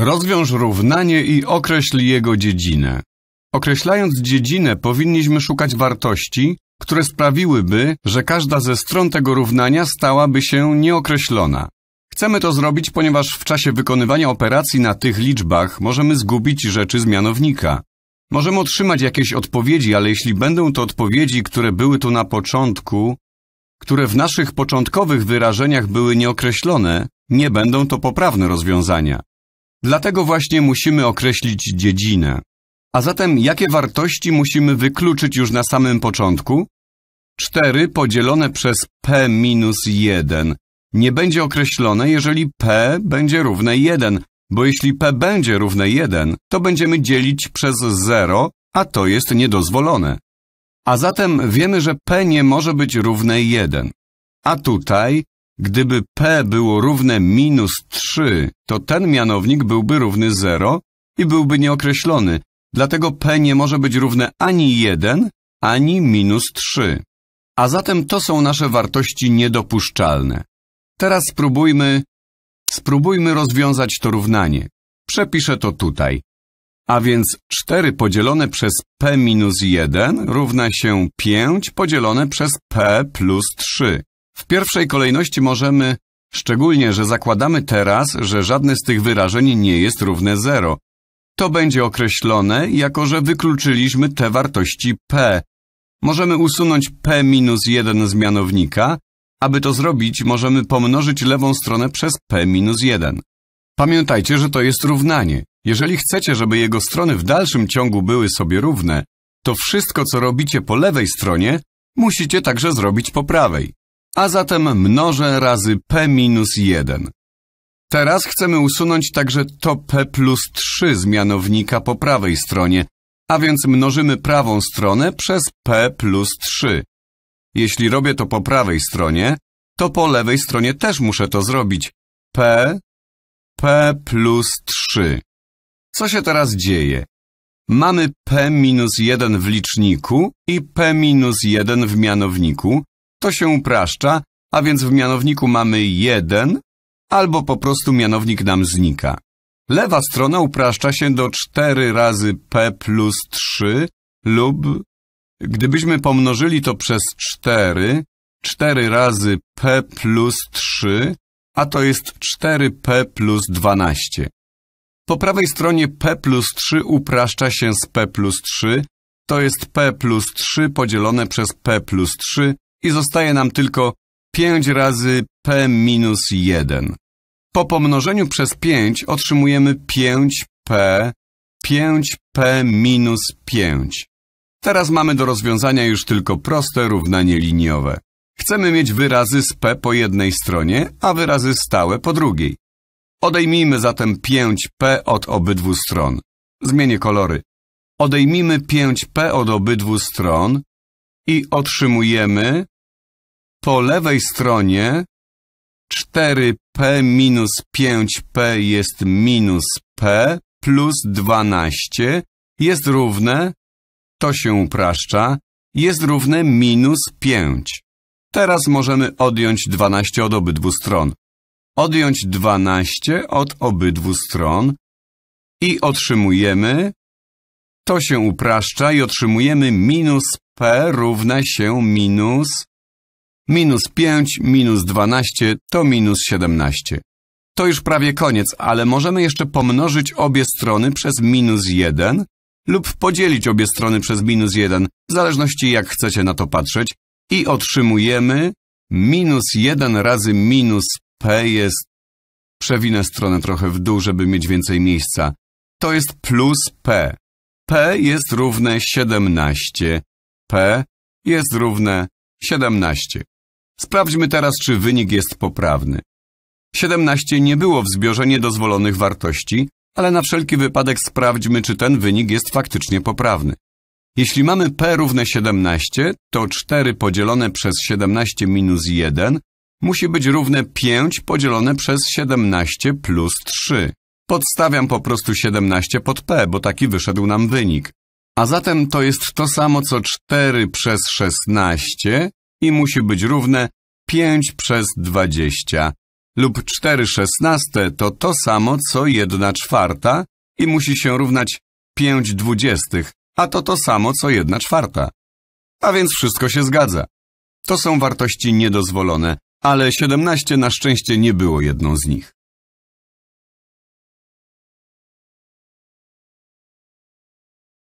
Rozwiąż równanie i określ jego dziedzinę. Określając dziedzinę powinniśmy szukać wartości, które sprawiłyby, że każda ze stron tego równania stałaby się nieokreślona. Chcemy to zrobić, ponieważ w czasie wykonywania operacji na tych liczbach możemy zgubić rzeczy z mianownika. Możemy otrzymać jakieś odpowiedzi, ale jeśli będą to odpowiedzi, które były tu na początku, które w naszych początkowych wyrażeniach były nieokreślone, nie będą to poprawne rozwiązania. Dlatego właśnie musimy określić dziedzinę. A zatem jakie wartości musimy wykluczyć już na samym początku? 4 podzielone przez p minus 1 nie będzie określone, jeżeli p będzie równe 1, bo jeśli p będzie równe 1, to będziemy dzielić przez 0, a to jest niedozwolone. A zatem wiemy, że p nie może być równe 1. A tutaj Gdyby p było równe minus 3, to ten mianownik byłby równy 0 i byłby nieokreślony, dlatego p nie może być równe ani 1, ani minus 3. A zatem to są nasze wartości niedopuszczalne. Teraz spróbujmy... Spróbujmy rozwiązać to równanie. Przepiszę to tutaj. A więc 4 podzielone przez p minus 1 równa się 5 podzielone przez p plus 3. W pierwszej kolejności możemy, szczególnie, że zakładamy teraz, że żadne z tych wyrażeń nie jest równe 0. To będzie określone, jako że wykluczyliśmy te wartości p. Możemy usunąć p minus 1 z mianownika, aby to zrobić, możemy pomnożyć lewą stronę przez p minus 1. Pamiętajcie, że to jest równanie. Jeżeli chcecie, żeby jego strony w dalszym ciągu były sobie równe, to wszystko, co robicie po lewej stronie, musicie także zrobić po prawej a zatem mnożę razy p minus 1. Teraz chcemy usunąć także to p plus 3 z mianownika po prawej stronie, a więc mnożymy prawą stronę przez p plus 3. Jeśli robię to po prawej stronie, to po lewej stronie też muszę to zrobić. p, p plus 3. Co się teraz dzieje? Mamy p minus 1 w liczniku i p minus 1 w mianowniku, to się upraszcza, a więc w mianowniku mamy 1 albo po prostu mianownik nam znika. Lewa strona upraszcza się do 4 razy p plus 3 lub gdybyśmy pomnożyli to przez 4, 4 razy p plus 3, a to jest 4p plus 12. Po prawej stronie p plus 3 upraszcza się z p plus 3, to jest p plus 3 podzielone przez p plus 3, i zostaje nam tylko 5 razy p minus 1. Po pomnożeniu przez 5 otrzymujemy 5p, 5p minus 5. Teraz mamy do rozwiązania już tylko proste równanie liniowe. Chcemy mieć wyrazy z p po jednej stronie, a wyrazy stałe po drugiej. Odejmijmy zatem 5p od obydwu stron. Zmienię kolory. Odejmijmy 5p od obydwu stron i otrzymujemy po lewej stronie 4p minus 5p jest minus p plus 12 jest równe, to się upraszcza, jest równe minus 5. Teraz możemy odjąć 12 od obydwu stron. Odjąć 12 od obydwu stron i otrzymujemy to się upraszcza i otrzymujemy minus P równa się minus... Minus 5 minus 12 to minus 17. To już prawie koniec, ale możemy jeszcze pomnożyć obie strony przez minus 1 lub podzielić obie strony przez minus 1, w zależności jak chcecie na to patrzeć, i otrzymujemy minus 1 razy minus p jest... Przewinę stronę trochę w dół, żeby mieć więcej miejsca. To jest plus p. P jest równe 17. P jest równe 17. Sprawdźmy teraz, czy wynik jest poprawny. 17 nie było w zbiorze niedozwolonych wartości, ale na wszelki wypadek sprawdźmy, czy ten wynik jest faktycznie poprawny. Jeśli mamy p równe 17, to 4 podzielone przez 17 minus 1 musi być równe 5 podzielone przez 17 plus 3. Podstawiam po prostu 17 pod P, bo taki wyszedł nam wynik. A zatem to jest to samo co 4 przez 16 i musi być równe 5 przez 20. Lub 4 szesnaste to to samo co 1 czwarta i musi się równać 5 dwudziestych, a to to samo co 1 czwarta. A więc wszystko się zgadza. To są wartości niedozwolone, ale 17 na szczęście nie było jedną z nich.